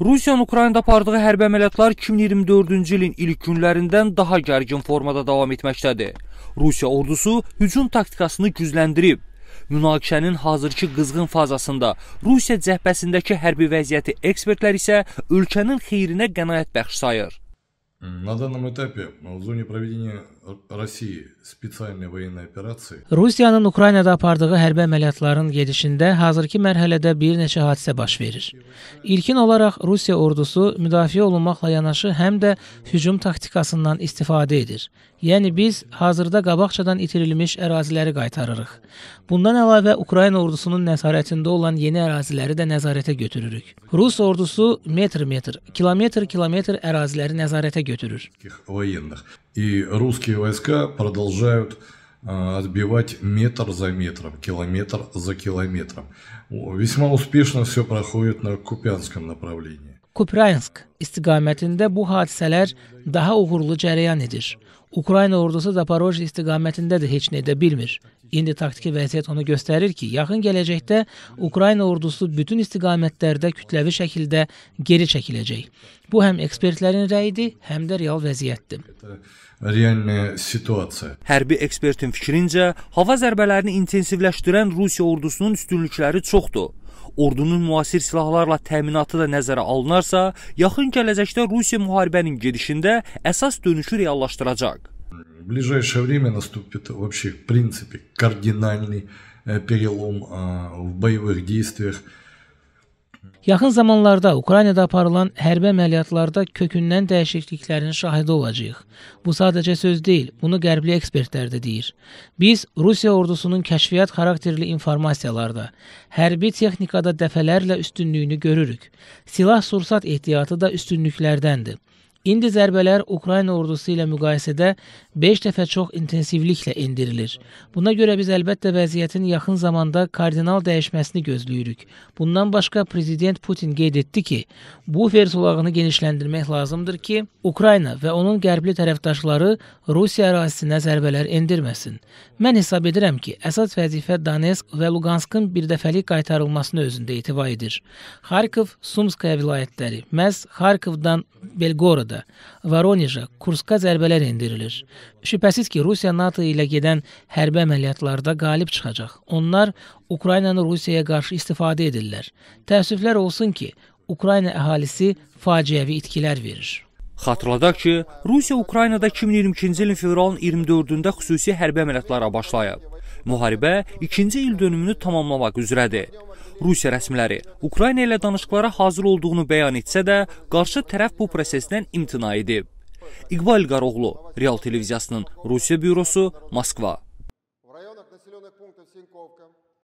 Rusiyanın Ukraynada apardığı hərbi əməliyyatlar 2024-cü ilin ilk günlərindən daha gərgin formada davam etməkdədir. Rusiya ordusu hücum taktikasını gücləndirib. Münaqişənin hazırki qızğın fazasında Rusiya cəbhəsindəki hərbi vəziyyəti ekspertlər isə ölkənin xeyrinə qənaətbəxş sayır. На данном этапе в зоне проведения России специальной военной operации Rusiyanın Ukraynada apardığı hərbi əməliyyatların gedişində hazırki mərhələdə bir neçə hadisə baş verir. İlkin olaraq Rusiya ordusu müdafiə olunmaqla yanaşı həm də hücum taktikasından istifadə edir. Yəni biz hazırda qabaqçadan itirilmiş əraziləri qaytarırıq. Bundan əlavə Ukrayna ordusunun nəzarətində olan yeni əraziləri də nəzarətə götürürük. Rus ordusu metr-metr, kilometr-kilometr əraziləri nəzarətə götürür götürür. Военных. И русские войска продолжают а, отбивать метр за метром, километр за километром. Весьма успешно все проходит на Купянском направлении. Kupyansk istikametinde bu hadiseler daha uğurlu cereyan edir. Ukrayna ordusu Zaporojye istikametinde de heç ne edə bilmir. İndi taktiki vəziyyət onu göstərir ki, yaxın gələcəkdə Ukrayna ordusu bütün istiqamətlərdə kütləvi şəkildə geri çəkiləcək. Bu həm ekspertlərin rəyidir, həm də real vəziyyətdir. Реальная ситуация. E, Hərbi ekspertin fikrincə, hava zərbələrini intensivləşdirən Rusiya ordusunun üstünlükləri çoxdur ordunun müasir silahlarla təminatı da nəzərə alınarsa, yaxın gələcəkdə Rusiya müharibənin gedişində əsas dönüşü reallaşdıracaq. В ближайшее время наступит вообще, в принципе, кардинальный э, перелom в боевых действиях. Yaxın zamanlarda Ukraynada aparılan hərbi əməliyyatlarda kökündən dəyişikliklərin şahidi olacağıq. Bu sadəcə söz deyil, bunu qərbli ekspertlər də deyir. Biz Rusiya ordusunun kəşfiyyat xarakterli informasiyalarda, hərbi texnikada dəfələrlə üstünlüyünü görürük. Silah-sursat ehtiyatı da üstünlüklərdəndir. İndi zərbələr Ukrayna ordusu ilə müqayisədə 5 dəfə çox intensivliklə endirilir. Buna görə biz əlbəttə vəziyyətin yaxın zamanda kardinal dəyişməsini gözləyirik. Bundan başqa prezident Putin qeyd etdi ki, bu fersulağını genişləndirmək lazımdır ki, Ukrayna və onun qərbli tərəfdaşları Rusiya ərazisinə zərbələr endirməsin. Mən hesab edirəm ki, əsas vəzifə Donetsk və Luqanskın birdəfəlik qaytarılmasını özündə etibar edir. Xarkov, Sumskaya vilayətləri, məhz Xarkovdan Belqorod Peterburqda, Voronejə, Kurska zərbələr endirilir. Şübhəsiz ki, Rusiya NATO ilə gedən hərbi əməliyyatlarda qalib çıxacaq. Onlar Ukraynanı Rusiyaya qarşı istifadə edirlər. Təəssüflər olsun ki, Ukrayna əhalisi faciəvi itkilər verir. Xatırladaq ki, Rusiya Ukraynada 2022-ci ilin fevralın 24-də xüsusi hərbi əməliyyatlara başlayıb. Müharibə 2-ci il dönümünü tamamlamaq üzrədir. Rusiya rəsmiləri Ukrayna ilə danışıqlara hazır olduğunu bəyan etsə də, qarşı tərəf bu prosesdən imtina edib. İqbal Qaroğlu, Real televiziyasının Rusiya bürosu, Moskva.